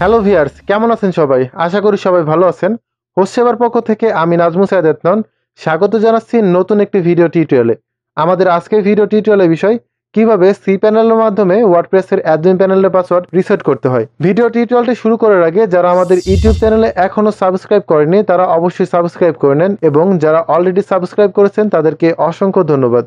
hello viewers কেমন আছেন সবাই আশা করি সবাই ভালো আছেন হোসেবার পক্ষ থেকে আমি নাজমু সাইদ এতনন স্বাগত জানাচ্ছি নতুন একটি ভিডিও টিউটোরিয়ালে আমাদের আজকের ভিডিও টিউটোরিয়ালের বিষয় কিভাবে সি প্যানেলের মাধ্যমে ওয়ার্ডপ্রেসের অ্যাডমিন প্যানেলের পাসওয়ার্ড রিসেট করতে হয় ভিডিও টিউটোরিয়ালটি শুরু করার আগে যারা আমাদের ইউটিউব চ্যানেলে এখনও সাবস্ক্রাইব করেনি তারা অবশ্যই সাবস্ক্রাইব করে নেন এবং যারা অলরেডি সাবস্ক্রাইব করেছেন তাদেরকে অসংখ্য ধন্যবাদ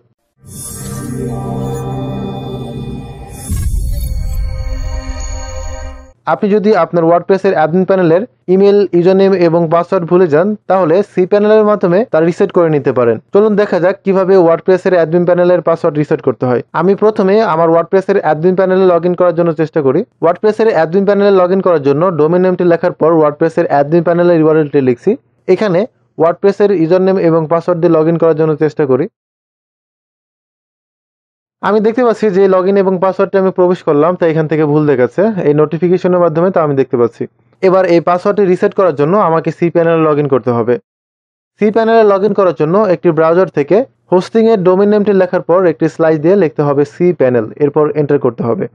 আপনি যদি আপনার ওয়ার্ডপ্রেসের অ্যাডমিন প্যানেলের ইমেল ইউজারনেম এবং পাসওয়ার্ড ভুলে যান তাহলে সি প্যানেলের মাধ্যমে তা রিসেট করে নিতে পারেন চলুন দেখা যাক কিভাবে ওয়ার্ডপ্রেসের অ্যাডমিন প্যানেলের পাসওয়ার্ড রিসেট করতে হয় আমি প্রথমে আমার ওয়ার্ডপ্রেসের অ্যাডমিন প্যানেলে লগ করার জন্য চেষ্টা করি ওয়ার্ডপ্রেসের অ্যাডমিন প্যানেলে লগ করার জন্য ডোমেন নেমটি লেখার পর ওয়ার্ডপ্রেসের অ্যাডমিন প্যানেলের ইউআরএলটি লিখছি এখানে ওয়ার্ডপ্রেসের ইউজারনেম এবং পাসওয়ার্ড দিয়ে লগ করার জন্য চেষ্টা করি আমি দেখতে পাচ্ছি যে লগ ইন এবং পাসওয়ার্ডটা আমি প্রবেশ করলাম তাই এখান থেকে ভুল দেখাচ্ছে এই নোটিফিকেশনের মাধ্যমে তা আমি দেখতে পাচ্ছি এবার এই পাসওয়ার্ডটি রিসেট করার জন্য আমাকে সি প্যানেলে লগ করতে হবে সি প্যানেলে লগ করার জন্য একটি ব্রাউজার থেকে হোস্টিংয়ের ডোমিন নেমটি লেখার পর একটি স্লাইস দিয়ে লিখতে হবে সি প্যানেল এরপর এন্টার করতে হবে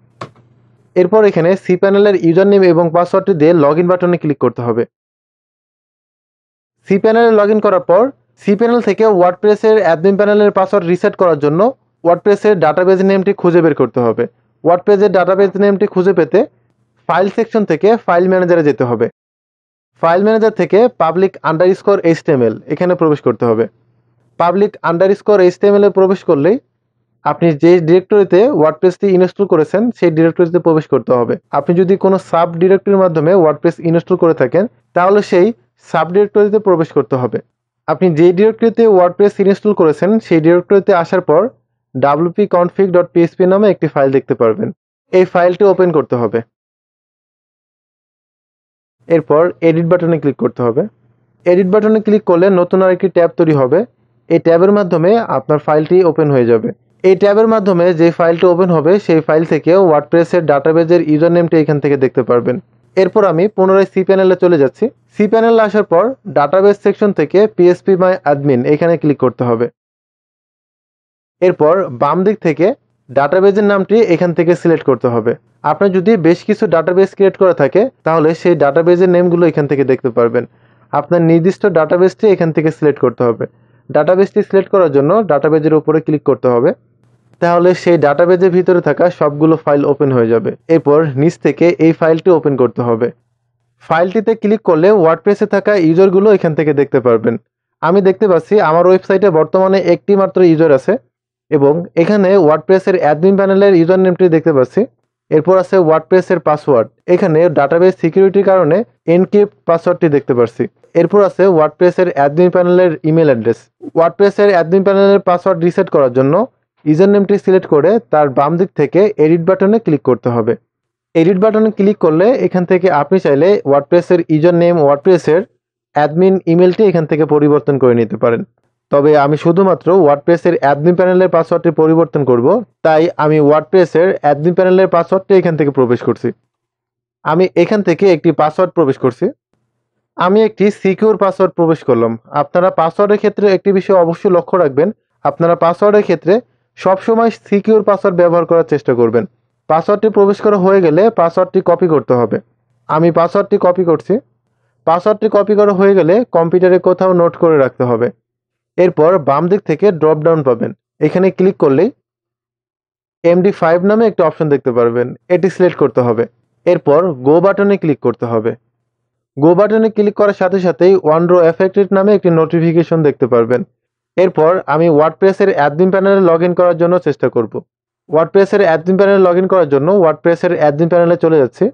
এরপর এখানে সি প্যানেলের ইউজার নেম এবং পাসওয়ার্ডটি দিয়ে লগ বাটনে ক্লিক করতে হবে সি প্যানেলে লগ করার পর সি প্যানেল থেকে ওয়ার্ডপ্রেসের অ্যাডমিন প্যানেলের পাসওয়ার্ড রিসেট করার জন্য ওয়ার্ডপ্রেসের ডাটাবেজ নেমটি খুঁজে বের করতে হবে ওয়ার্ডপ্রেসের ডাটাবেজ নেমটি খুঁজে পেতে ফাইল সেকশন থেকে ফাইল ম্যানেজারে যেতে হবে ফাইল ম্যানেজার থেকে পাবলিক আন্ডার স্কোর এইচটিএমএল এখানে প্রবেশ করতে হবে পাবলিক আন্ডার স্কোর এইচটিএমএলে প্রবেশ করলেই আপনি যে ডিরেক্টরিতে ওয়ার্ডপ্রেসটি ইনস্টল করেছেন সেই ডিরেক্টরিতে প্রবেশ করতে হবে আপনি যদি কোনো সাব ডিরেক্টরির মাধ্যমে ওয়ার্ডপ্রেস ইনস্টল করে থাকেন তাহলে সেই সাব ডিরেক্টরিতে প্রবেশ করতে হবে আপনি যে ডিরেক্টরিতে ওয়ার্ডপ্রেস ইনস্টল করেছেন সেই ডিরেক্টরিতে আসার পর ডাব্লিউপি কনফিগ ডট পিএসপি নামে একটি ফাইল দেখতে পারবেন এই ফাইলটি ওপেন করতে হবে এরপর এডিট বাটনে ক্লিক করতে হবে এডিট বাটনে ক্লিক করলে নতুন আরেকটি ট্যাব তৈরি হবে এই ট্যাবের মাধ্যমে আপনার ফাইলটি ওপেন হয়ে যাবে এই ট্যাবের মাধ্যমে যে ফাইলটি ওপেন হবে সেই ফাইল থেকে ওয়ার্ডপ্রেসের ডাটাবেজের ইউজার নেমটি এখান থেকে দেখতে পারবেন এরপর আমি পুনরায় সি প্যানেলে চলে যাচ্ছি সি প্যানেলে আসার পর ডাটাবেস সেকশন থেকে পিএসপি মাই অ্যাডমিন এখানে ক্লিক করতে হবে এরপর বাম দিক থেকে ডাটাবেজের নামটি এখান থেকে সিলেক্ট করতে হবে আপনার যদি বেশ কিছু ডাটাবেজ ক্রিয়েট করা থাকে তাহলে সেই ডাটাবেজের নেমগুলো এখান থেকে দেখতে পারবেন আপনার নির্দিষ্ট ডাটাবেজটি এখান থেকে সিলেক্ট করতে হবে ডাটাবেজটি সিলেক্ট করার জন্য ডাটাবেজের উপরে ক্লিক করতে হবে তাহলে সেই ডাটাবেজের ভিতরে থাকা সবগুলো ফাইল ওপেন হয়ে যাবে এরপর নিচ থেকে এই ফাইলটি ওপেন করতে হবে ফাইলটিতে ক্লিক করলে ওয়ার্ডপ্রেসে থাকা ইউজারগুলো এখান থেকে দেখতে পারবেন আমি দেখতে পাচ্ছি আমার ওয়েবসাইটে বর্তমানে একটি মাত্র ইউজার আছে এবং এখানে ওয়ার্ডপ্রেসের অ্যাডমিন প্যানেলের ইউজার নেমটি দেখতে পাচ্ছি এরপর আছে ওয়ার্ডপ্রেসের পাসওয়ার্ড এখানে ডাটাবেস সিকিউরিটির কারণে এনক্রিপ্ট পাসওয়ার্ডটি দেখতে পাচ্ছি এরপর আছে ওয়ার্ডপ্রেসের অ্যাডমিন প্যানেলের ইমেল অ্যাড্রেস ওয়ার্ডপ্রেসের অ্যাডমিন প্যানেলের পাসওয়ার্ড রিসেট করার জন্য ইউজার নেমটি সিলেক্ট করে তার বাম দিক থেকে এডিট বাটনে ক্লিক করতে হবে এডিট বাটনে ক্লিক করলে এখান থেকে আপনি চাইলে ওয়ার্ডপ্রেসের ইউজার নেম ওয়ার্ডপ্রেসের অ্যাডমিন ইমেলটি এখান থেকে পরিবর্তন করে নিতে পারেন তবে আমি শুধুমাত্র ওয়ার্ডপ্রেসের অ্যাডমিন প্যানেলের পাসওয়ার্ডটি পরিবর্তন করব তাই আমি ওয়ার্ডপ্রেসের অ্যাডমিন প্যানেলের পাসওয়ার্ডটি এখান থেকে প্রবেশ করছি আমি এখান থেকে একটি পাসওয়ার্ড প্রবেশ করছি আমি একটি সিকিউর পাসওয়ার্ড প্রবেশ করলাম আপনারা পাসওয়ার্ডের ক্ষেত্রে একটি বিষয় অবশ্যই লক্ষ্য রাখবেন আপনারা পাসওয়ার্ডের ক্ষেত্রে সবসময় সিকিউর পাসওয়ার্ড ব্যবহার করার চেষ্টা করবেন পাসওয়ার্ডটি প্রবেশ করা হয়ে গেলে পাসওয়ার্ডটি কপি করতে হবে আমি পাসওয়ার্ডটি কপি করছি পাসওয়ার্ডটি কপি করা হয়ে গেলে কম্পিউটারে কোথাও নোট করে রাখতে হবে এরপর বাম দিক থেকে ড্রপ ডাউন পাবেন এখানে ক্লিক করলেই এমডি ফাইভ নামে একটা অপশন দেখতে পারবেন এটি সিলেক্ট করতে হবে এরপর গো বাটনে ক্লিক করতে হবে গো বাটনে ক্লিক করার সাথে সাথেই ওয়ানড্রো এফেক্টেড নামে একটি নোটিফিকেশন দেখতে পারবেন এরপর আমি ওয়ার্ডপ্রেসের অ্যাডমিন প্যানেলে লগ করার জন্য চেষ্টা করব ওয়ার্ডপ্রেসের অ্যাডমিন প্যানেলে লগ করার জন্য ওয়ার্ডপ্রেসের অ্যাডমিন প্যানেলে চলে যাচ্ছে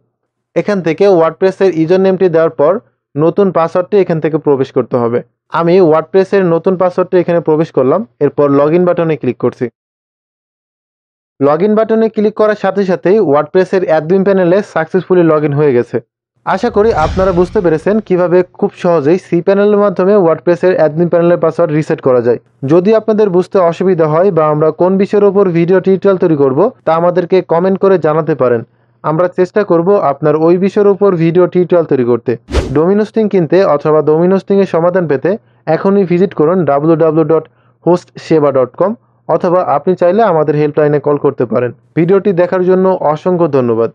এখান থেকে ওয়ার্ডপ্রেসের ইজন নেমটি দেওয়ার পর নতুন পাসওয়ার্ডটি এখান থেকে প্রবেশ করতে হবে আমি ওয়ার্ডপ্রেসের নতুন পাসওয়ার্ডটা এখানে প্রবেশ করলাম এরপর লগ ইন বাটনে ক্লিক করছি লগ ইন বাটনে ক্লিক করার সাথে সাথেই ওয়ার্ডপ্রেসের অ্যাডমিন প্যানেলে সাকসেসফুলি লগ হয়ে গেছে আশা করি আপনারা বুঝতে পেরেছেন কিভাবে খুব সহজেই সি প্যানেলের মাধ্যমে ওয়ার্ডপ্রেসের অ্যাডমিন প্যানেলের পাসওয়ার্ড রিসেট করা যায় যদি আপনাদের বুঝতে অসুবিধা হয় বা আমরা কোন বিষয়ের ওপর ভিডিও টিউটোরিয়াল তৈরি করব তা আমাদেরকে কমেন্ট করে জানাতে পারেন আমরা চেষ্টা করব আপনার ওই বিষয়ের উপর ভিডিও টিউটোরিয়াল তৈরি করতে ডোমিনোস্টিং কিনতে অথবা ডোমিনোস্টিংয়ের সমাধান পেতে এখনই ভিজিট করুন W dot host Seba dot com অথবা আপনি চাইলে আমাদের হেল্পলাইনে কল করতে পারেন ভিডিওটি দেখার জন্য অসংখ্য ধন্যবাদ